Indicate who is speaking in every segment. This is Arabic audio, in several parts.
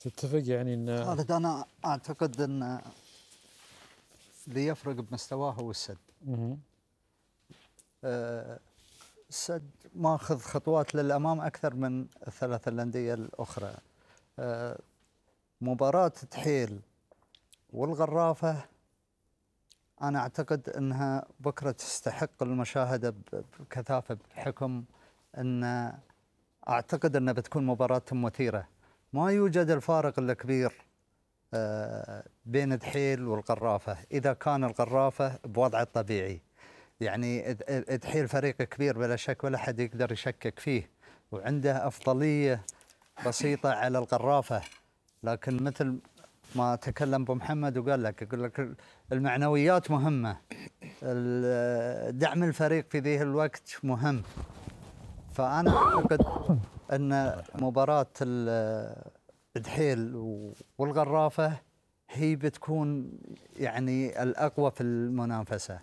Speaker 1: تتفق يعني ان خالد انا اعتقد ان اللي يفرق بمستواه هو السد. اها السد ماخذ خطوات للامام اكثر من الثلاث الانديه الاخرى. آه، مباراه تحيل والغرافه انا اعتقد انها بكره تستحق المشاهده بكثافه بحكم ان اعتقد انها بتكون مباراه مثيره. ما يوجد الفارق الكبير آه، بين دحيل والقرافة إذا كان القرافة بوضع الطبيعي يعني دحيل فريق كبير بلا شك ولا حد يقدر يشكك فيه وعنده أفضلية بسيطة على القرافة لكن مثل ما تكلم ابو محمد وقال لك يقول لك المعنويات مهمه دعم الفريق في ذي الوقت مهم فانا اعتقد ان مباراه الدحيل والغرافه هي بتكون يعني الاقوى في المنافسه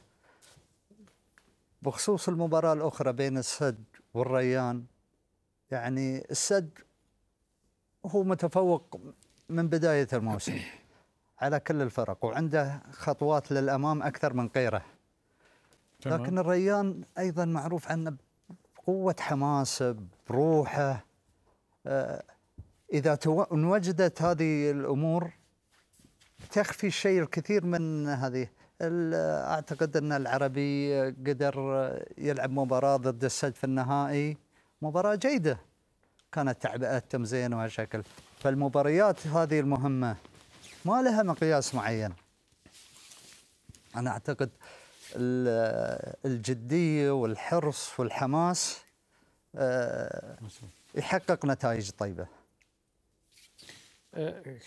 Speaker 1: بخصوص المباراه الاخرى بين السد والريان يعني السد هو متفوق من بدايه الموسم على كل الفرق وعنده خطوات للامام اكثر من غيره لكن الريان ايضا معروف عنه بقوة حماسه بروحه آه، إذا انوجدت هذه الأمور تخفي الشيء الكثير من هذه أعتقد أن العربي قدر يلعب مباراة ضد السد في النهائي مباراة جيدة كانت تعبئة تمزين وهالشكل فالمباريات هذه المهمة ما لها مقياس معين أنا أعتقد الجديه والحرص والحماس آه، يحقق نتائج طيبه آه،